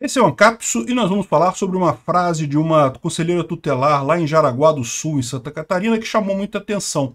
Esse é o Ancapso e nós vamos falar sobre uma frase de uma conselheira tutelar lá em Jaraguá do Sul, em Santa Catarina, que chamou muita atenção.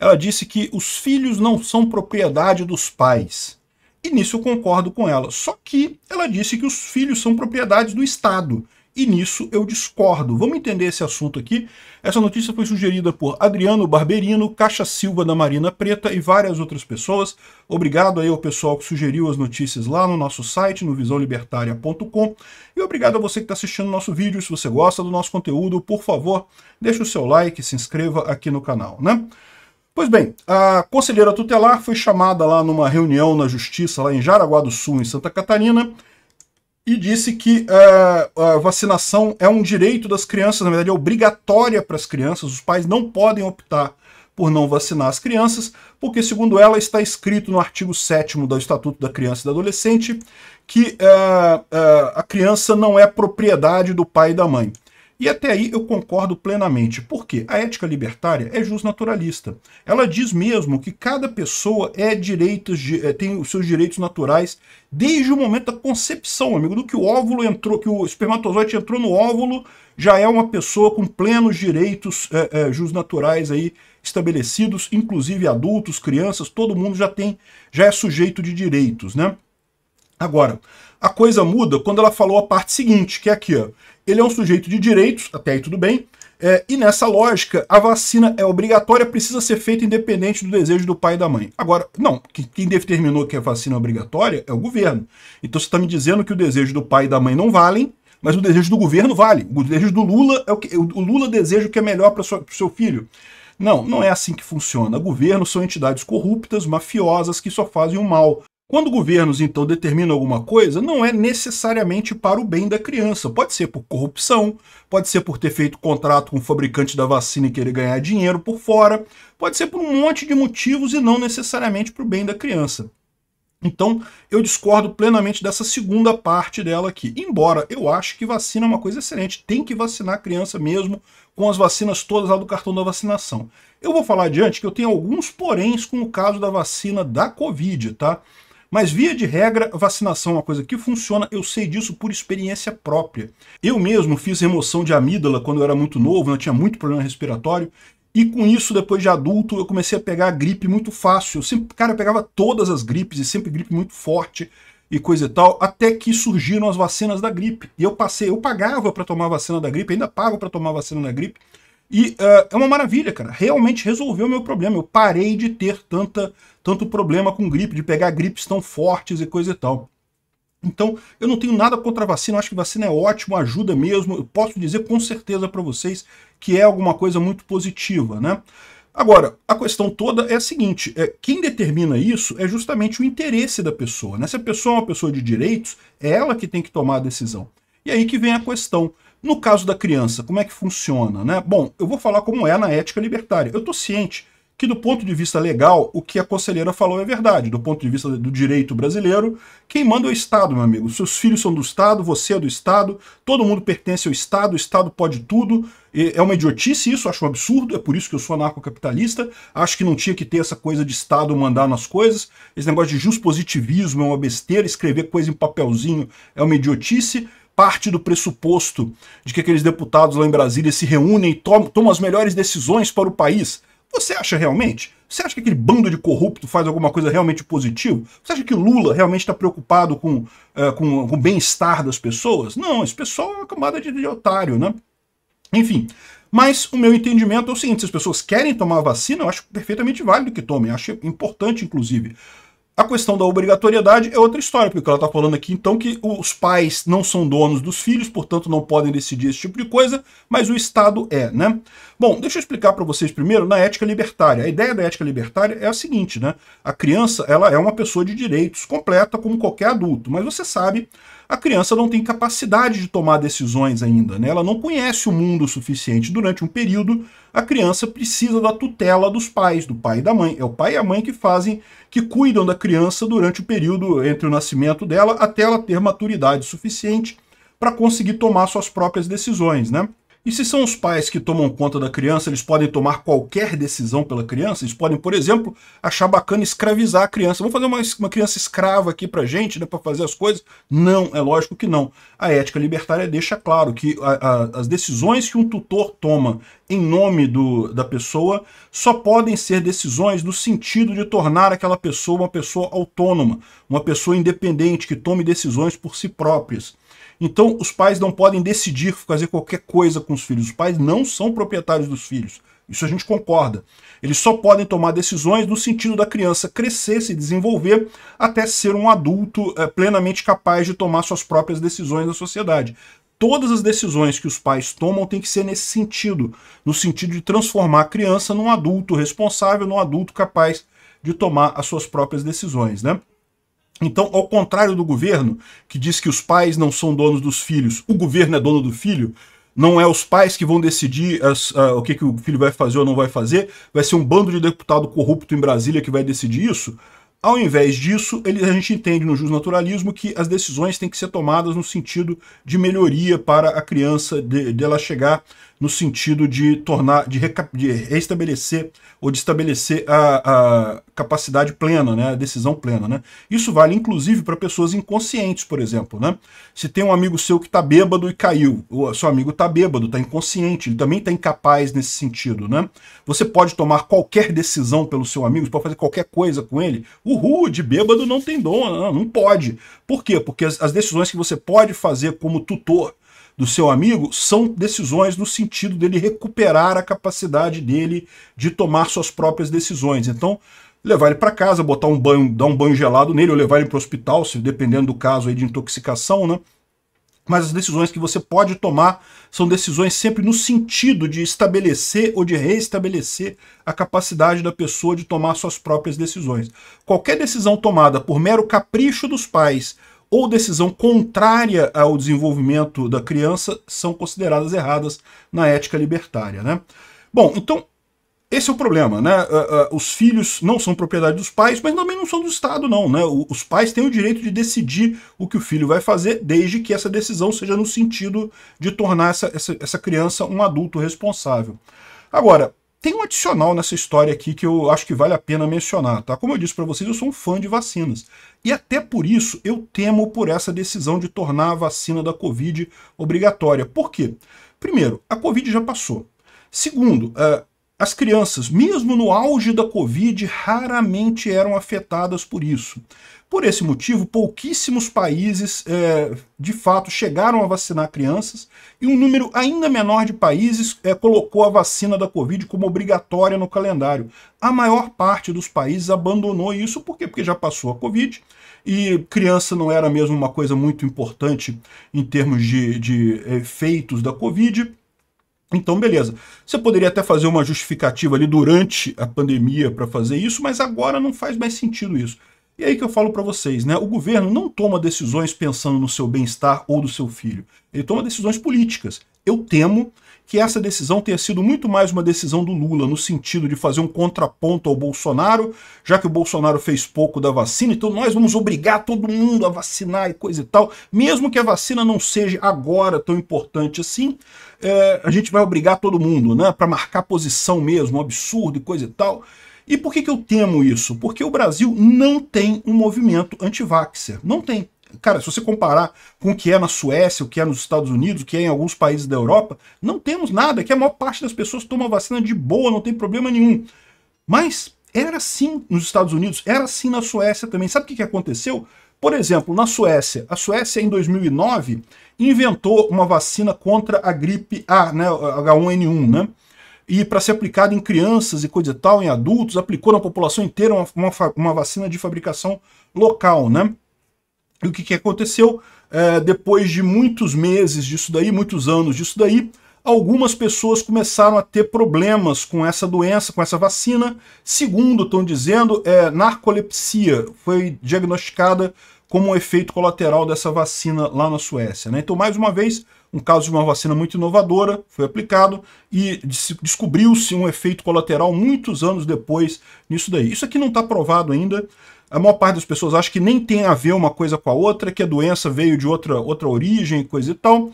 Ela disse que os filhos não são propriedade dos pais. E nisso eu concordo com ela. Só que ela disse que os filhos são propriedade do Estado e nisso eu discordo. Vamos entender esse assunto aqui. Essa notícia foi sugerida por Adriano Barberino, Caixa Silva da Marina Preta e várias outras pessoas. Obrigado aí ao pessoal que sugeriu as notícias lá no nosso site, no visãolibertaria.com. E obrigado a você que está assistindo o nosso vídeo. Se você gosta do nosso conteúdo, por favor, deixe o seu like, se inscreva aqui no canal, né? Pois bem, a conselheira tutelar foi chamada lá numa reunião na Justiça, lá em Jaraguá do Sul, em Santa Catarina, e disse que uh, a vacinação é um direito das crianças, na verdade é obrigatória para as crianças, os pais não podem optar por não vacinar as crianças, porque, segundo ela, está escrito no artigo 7 do Estatuto da Criança e do Adolescente que uh, uh, a criança não é propriedade do pai e da mãe. E até aí eu concordo plenamente, porque a ética libertária é justnaturalista. Ela diz mesmo que cada pessoa é direitos de, é, tem os seus direitos naturais desde o momento da concepção, amigo, do que o óvulo entrou, que o espermatozoide entrou no óvulo, já é uma pessoa com plenos direitos é, é, justnaturais aí estabelecidos, inclusive adultos, crianças, todo mundo já tem, já é sujeito de direitos, né? Agora, a coisa muda quando ela falou a parte seguinte, que é aqui, ó. Ele é um sujeito de direitos, até aí tudo bem, é, e nessa lógica, a vacina é obrigatória, precisa ser feita independente do desejo do pai e da mãe. Agora, não, quem determinou que a vacina é obrigatória é o governo. Então você está me dizendo que o desejo do pai e da mãe não valem, mas o desejo do governo vale. O desejo do Lula é o que. O Lula deseja o que é melhor para o seu filho. Não, não é assim que funciona. Governos são entidades corruptas, mafiosas, que só fazem o mal. Quando governos então determinam alguma coisa, não é necessariamente para o bem da criança. Pode ser por corrupção, pode ser por ter feito contrato com o fabricante da vacina e querer ganhar dinheiro por fora, pode ser por um monte de motivos e não necessariamente para o bem da criança. Então, eu discordo plenamente dessa segunda parte dela aqui. Embora eu acho que vacina é uma coisa excelente, tem que vacinar a criança mesmo com as vacinas todas lá do cartão da vacinação. Eu vou falar adiante que eu tenho alguns poréns com o caso da vacina da Covid, tá? Mas, via de regra, vacinação é uma coisa que funciona, eu sei disso por experiência própria. Eu mesmo fiz remoção de amígdala quando eu era muito novo, né? eu tinha muito problema respiratório, e com isso, depois de adulto, eu comecei a pegar a gripe muito fácil. Eu sempre, cara, eu pegava todas as gripes, e sempre gripe muito forte e coisa e tal, até que surgiram as vacinas da gripe. E eu passei, eu pagava para tomar vacina da gripe, ainda pago para tomar vacina da gripe, e uh, é uma maravilha, cara. Realmente resolveu o meu problema. Eu parei de ter tanta, tanto problema com gripe, de pegar gripes tão fortes e coisa e tal. Então, eu não tenho nada contra a vacina, eu acho que vacina é ótimo, ajuda mesmo. Eu posso dizer com certeza para vocês que é alguma coisa muito positiva, né? Agora, a questão toda é a seguinte, é, quem determina isso é justamente o interesse da pessoa. Né? Se a pessoa é uma pessoa de direitos, é ela que tem que tomar a decisão. E aí que vem a questão. No caso da criança, como é que funciona? Né? Bom, eu vou falar como é na ética libertária. Eu estou ciente que do ponto de vista legal, o que a conselheira falou é verdade. Do ponto de vista do direito brasileiro, quem manda é o Estado, meu amigo. Seus filhos são do Estado, você é do Estado, todo mundo pertence ao Estado, o Estado pode tudo. É uma idiotice isso, acho um absurdo, é por isso que eu sou anarcocapitalista. Acho que não tinha que ter essa coisa de Estado mandar nas coisas. Esse negócio de positivismo é uma besteira, escrever coisa em papelzinho é uma idiotice parte do pressuposto de que aqueles deputados lá em Brasília se reúnem e tomam, tomam as melhores decisões para o país. Você acha realmente? Você acha que aquele bando de corrupto faz alguma coisa realmente positiva? Você acha que Lula realmente está preocupado com, eh, com, com, o bem-estar das pessoas? Não, esse pessoal é uma camada de, de otário, né? Enfim, mas o meu entendimento é o seguinte: se as pessoas querem tomar a vacina, eu acho perfeitamente válido que tomem, acho importante, inclusive. A questão da obrigatoriedade é outra história, porque ela está falando aqui então que os pais não são donos dos filhos, portanto não podem decidir esse tipo de coisa, mas o Estado é, né? Bom, deixa eu explicar para vocês primeiro na ética libertária. A ideia da ética libertária é a seguinte, né? A criança, ela é uma pessoa de direitos completa como qualquer adulto, mas você sabe a criança não tem capacidade de tomar decisões ainda, né? ela não conhece o mundo o suficiente. Durante um período, a criança precisa da tutela dos pais, do pai e da mãe. É o pai e a mãe que fazem, que cuidam da criança durante o período entre o nascimento dela até ela ter maturidade suficiente para conseguir tomar suas próprias decisões. Né? E se são os pais que tomam conta da criança, eles podem tomar qualquer decisão pela criança? Eles podem, por exemplo, achar bacana escravizar a criança. Vamos fazer uma, uma criança escrava aqui pra gente, né, pra fazer as coisas? Não, é lógico que não. A ética libertária deixa claro que a, a, as decisões que um tutor toma em nome do, da pessoa só podem ser decisões no sentido de tornar aquela pessoa uma pessoa autônoma, uma pessoa independente, que tome decisões por si próprias. Então, os pais não podem decidir fazer qualquer coisa com os filhos. Os pais não são proprietários dos filhos. Isso a gente concorda. Eles só podem tomar decisões no sentido da criança crescer, se desenvolver, até ser um adulto é, plenamente capaz de tomar suas próprias decisões na sociedade. Todas as decisões que os pais tomam têm que ser nesse sentido, no sentido de transformar a criança num adulto responsável, num adulto capaz de tomar as suas próprias decisões, né? Então, ao contrário do governo, que diz que os pais não são donos dos filhos, o governo é dono do filho, não é os pais que vão decidir as, eh, uh, eh, o que, que o filho vai fazer ou não vai fazer, vai ser um bando de deputado corrupto em Brasília que vai decidir isso. Ao invés disso, ele, a gente entende no justnaturalismo que as decisões têm que ser tomadas no sentido de melhoria para a criança, dela de, de chegar no sentido de tornar, de, de restabelecer ou de estabelecer a, a capacidade plena, né, a decisão plena. Né? Isso vale inclusive para pessoas inconscientes, por exemplo. Né? Se tem um amigo seu que está bêbado e caiu, o seu amigo está bêbado, está inconsciente, ele também está incapaz nesse sentido. Né? Você pode tomar qualquer decisão pelo seu amigo, você pode fazer qualquer coisa com ele. Uhul, de bêbado não tem dom, não, não pode. Por quê? Porque as, as decisões que você pode fazer como tutor, do seu amigo são decisões no sentido dele recuperar a capacidade dele de tomar suas próprias decisões. Então, levar ele para casa, botar um banho, dar um banho gelado nele, ou levar ele para o hospital, se dependendo do caso aí de intoxicação, né? Mas as decisões que você pode tomar são decisões sempre no sentido de estabelecer ou de reestabelecer a capacidade da pessoa de tomar suas próprias decisões. Qualquer decisão tomada por mero capricho dos pais ou decisão contrária ao desenvolvimento da criança são consideradas erradas na ética libertária. Né? Bom, então esse é o problema, né? Ah, ah, os filhos não são propriedade dos pais, mas também não são do Estado, não. Né? Os pais têm o direito de decidir o que o filho vai fazer, desde que essa decisão seja no sentido de tornar essa, essa, essa criança um adulto responsável. Agora, tem um adicional nessa história aqui que eu acho que vale a pena mencionar, tá? Como eu disse para vocês, eu sou um fã de vacinas. E até por isso eu temo por essa decisão de tornar a vacina da Covid obrigatória. Por quê? Primeiro, a Covid já passou. Segundo, eh, as crianças, mesmo no auge da Covid, raramente eram afetadas por isso. Por esse motivo, pouquíssimos países é, de fato chegaram a vacinar crianças e um número ainda menor de países é, colocou a vacina da Covid como obrigatória no calendário. A maior parte dos países abandonou isso, por quê? Porque já passou a Covid e criança não era mesmo uma coisa muito importante em termos de, de efeitos da Covid então, beleza. Você poderia até fazer uma justificativa ali durante a pandemia para fazer isso, mas agora não faz mais sentido isso. E aí que eu falo para vocês, né? O governo não toma decisões pensando no seu bem-estar ou do seu filho. Ele toma decisões políticas. Eu temo que essa decisão tenha sido muito mais uma decisão do Lula, no sentido de fazer um contraponto ao Bolsonaro, já que o Bolsonaro fez pouco da vacina, então nós vamos obrigar todo mundo a vacinar e coisa e tal, mesmo que a vacina não seja agora tão importante assim, é, a gente vai obrigar todo mundo, né, para marcar posição mesmo, um absurdo e coisa e tal. E por que, que eu temo isso? Porque o Brasil não tem um movimento anti-vaxxer. Não tem. Cara, se você comparar com o que é na Suécia, o que é nos Estados Unidos, o que é em alguns países da Europa, não temos nada, que a maior parte das pessoas toma vacina de boa, não tem problema nenhum. Mas era assim nos Estados Unidos, era assim na Suécia também. Sabe o que, que aconteceu? Por exemplo, na Suécia, a Suécia em 2009 inventou uma vacina contra a gripe A, né, H1N1, né? e para ser aplicado em crianças e coisa e tal, em adultos, aplicou na população inteira uma, uma, uma vacina de fabricação local, né? E o que, que aconteceu? É, depois de muitos meses disso daí, muitos anos disso daí, algumas pessoas começaram a ter problemas com essa doença, com essa vacina. Segundo estão dizendo, é narcolepsia foi diagnosticada como um efeito colateral dessa vacina lá na Suécia. Né? Então, mais uma vez, um caso de uma vacina muito inovadora, foi aplicado e descobriu-se um efeito colateral muitos anos depois nisso daí. Isso aqui não está provado ainda. A maior parte das pessoas acha que nem tem a ver uma coisa com a outra, que a doença veio de outra, outra origem, coisa e tal.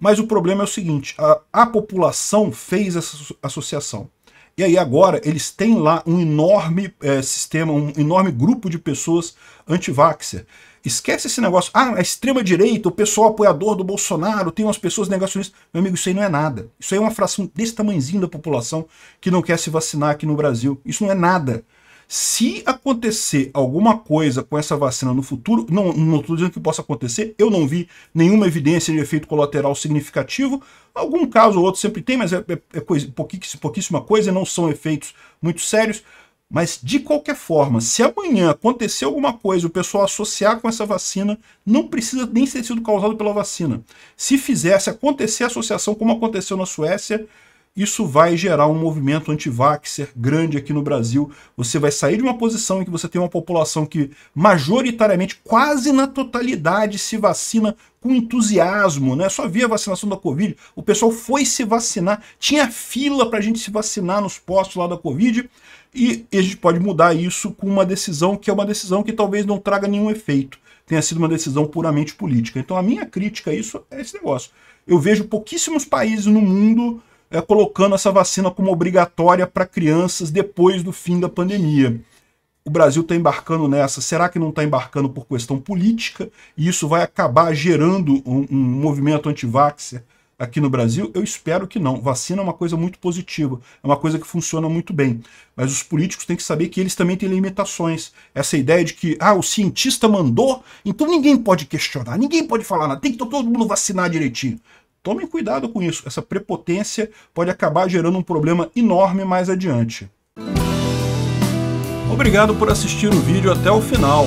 Mas o problema é o seguinte, a, a população fez essa associação. E aí agora eles têm lá um enorme é, sistema, um enorme grupo de pessoas anti-vaxxer. Esquece esse negócio. Ah, a é extrema-direita, o pessoal apoiador do Bolsonaro, tem umas pessoas negacionistas. Meu amigo, isso aí não é nada. Isso aí é uma fração desse tamanhozinho da população que não quer se vacinar aqui no Brasil. Isso não é nada. Se acontecer alguma coisa com essa vacina no futuro, não estou dizendo que possa acontecer, eu não vi nenhuma evidência de efeito colateral significativo. Algum caso ou outro sempre tem, mas é, é, é coisa, pouquíssima coisa, não são efeitos muito sérios. Mas, de qualquer forma, se amanhã acontecer alguma coisa o pessoal associar com essa vacina, não precisa nem ter sido causado pela vacina. Se fizesse acontecer a associação, como aconteceu na Suécia, isso vai gerar um movimento anti-vaxxer grande aqui no Brasil. Você vai sair de uma posição em que você tem uma população que majoritariamente, quase na totalidade, se vacina com entusiasmo, né? Só via a vacinação da Covid, o pessoal foi se vacinar, tinha fila para a gente se vacinar nos postos lá da Covid. E, a gente pode mudar isso com uma decisão que é uma decisão que talvez não traga nenhum efeito, tenha sido uma decisão puramente política. Então a minha crítica a isso é esse negócio. Eu vejo pouquíssimos países no mundo é, colocando essa vacina como obrigatória para crianças depois do fim da pandemia. O Brasil está embarcando nessa. Será que não está embarcando por questão política? E isso vai acabar gerando um, um movimento anti-vaxxer aqui no Brasil? Eu espero que não. Vacina é uma coisa muito positiva, é uma coisa que funciona muito bem. Mas os políticos têm que saber que eles também têm limitações. Essa ideia de que, ah, o cientista mandou, então ninguém pode questionar, ninguém pode falar nada, tem que todo mundo vacinar direitinho. Tomem cuidado com isso, essa prepotência pode acabar gerando um problema enorme mais adiante. Obrigado por assistir o vídeo até o final.